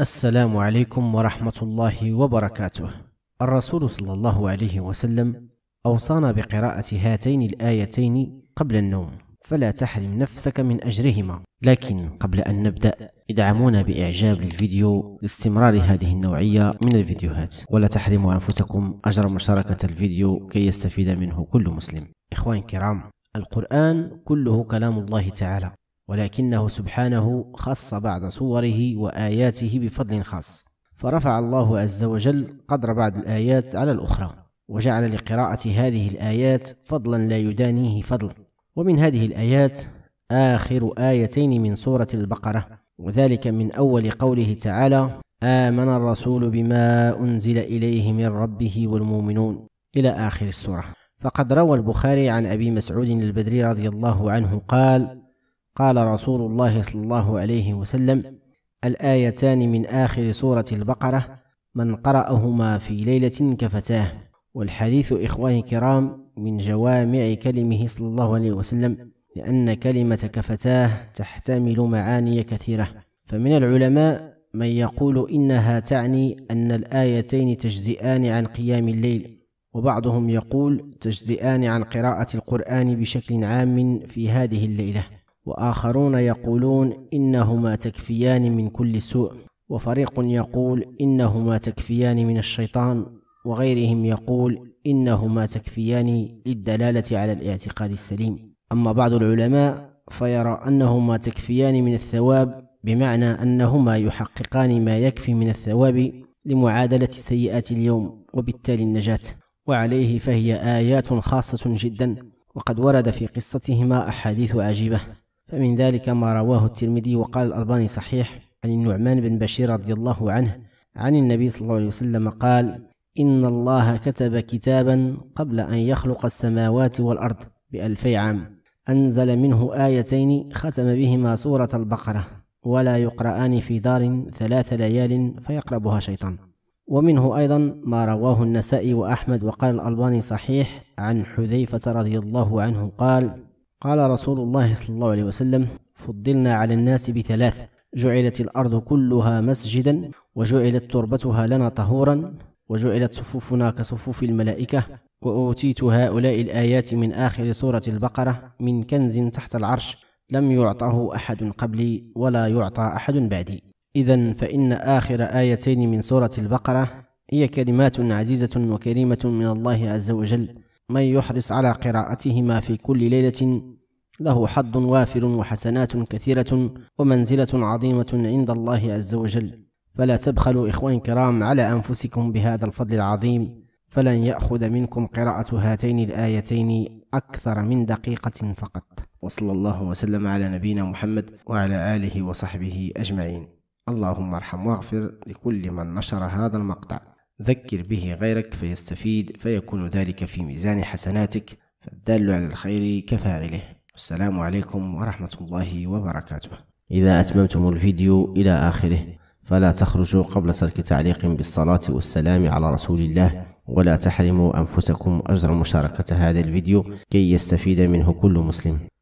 السلام عليكم ورحمة الله وبركاته. الرسول صلى الله عليه وسلم أوصانا بقراءة هاتين الآيتين قبل النوم، فلا تحرم نفسك من أجرهما. لكن قبل أن نبدأ ادعمونا بإعجاب للفيديو لاستمرار هذه النوعية من الفيديوهات، ولا تحرموا أنفسكم أجر مشاركة الفيديو كي يستفيد منه كل مسلم. إخواني الكرام، القرآن كله كلام الله تعالى ولكنه سبحانه خص بعض صوره وآياته بفضل خاص فرفع الله عز وجل قدر بعض الآيات على الأخرى وجعل لقراءة هذه الآيات فضلا لا يدانيه فضل ومن هذه الآيات آخر آيتين من سورة البقرة وذلك من أول قوله تعالى آمن الرسول بما أنزل إليه من ربه والمؤمنون إلى آخر السورة فقد روى البخاري عن أبي مسعود البدري رضي الله عنه قال قال رسول الله صلى الله عليه وسلم الايتان من اخر سوره البقره من قراهما في ليله كفتاه والحديث اخواني الكرام من جوامع كلمه صلى الله عليه وسلم لان كلمه كفتاه تحتمل معاني كثيره فمن العلماء من يقول انها تعني ان الايتين تجزئان عن قيام الليل وبعضهم يقول تجزئان عن قراءه القران بشكل عام في هذه الليله واخرون يقولون انهما تكفيان من كل سوء وفريق يقول انهما تكفيان من الشيطان وغيرهم يقول انهما تكفيان للدلاله على الاعتقاد السليم اما بعض العلماء فيرى انهما تكفيان من الثواب بمعنى انهما يحققان ما يكفي من الثواب لمعادله سيئات اليوم وبالتالي النجاه وعليه فهي ايات خاصه جدا وقد ورد في قصتهما احاديث عجيبه فمن ذلك ما رواه الترمذي وقال الألباني صحيح عن النعمان بن بشير رضي الله عنه عن النبي صلى الله عليه وسلم قال إن الله كتب كتابا قبل أن يخلق السماوات والأرض بألفي عام أنزل منه آيتين ختم بهما سورة البقرة ولا يقرآن في دار ثلاث ليال فيقربها شيطان ومنه أيضا ما رواه النسائي وأحمد وقال الألباني صحيح عن حذيفة رضي الله عنه قال قال رسول الله صلى الله عليه وسلم فضلنا على الناس بثلاث جعلت الأرض كلها مسجدا وجعلت تربتها لنا طهورا وجعلت صفوفنا كصفوف الملائكة وأوتيت هؤلاء الآيات من آخر سورة البقرة من كنز تحت العرش لم يعطه أحد قبلي ولا يعطى أحد بعدي إذا فإن آخر آيتين من سورة البقرة هي كلمات عزيزة وكريمة من الله عز وجل من يحرص على قراءتهما في كل ليله له حظ وافر وحسنات كثيره ومنزله عظيمه عند الله عز وجل فلا تبخلوا اخوان كرام على انفسكم بهذا الفضل العظيم فلن ياخذ منكم قراءه هاتين الايتين اكثر من دقيقه فقط وصلى الله وسلم على نبينا محمد وعلى اله وصحبه اجمعين اللهم ارحم واغفر لكل من نشر هذا المقطع ذكر به غيرك فيستفيد فيكون ذلك في ميزان حسناتك فالدال على الخير كفاعله والسلام عليكم ورحمة الله وبركاته إذا أتممتم الفيديو إلى آخره فلا تخرجوا قبل ترك تعليق بالصلاة والسلام على رسول الله ولا تحرموا أنفسكم أجر مشاركة هذا الفيديو كي يستفيد منه كل مسلم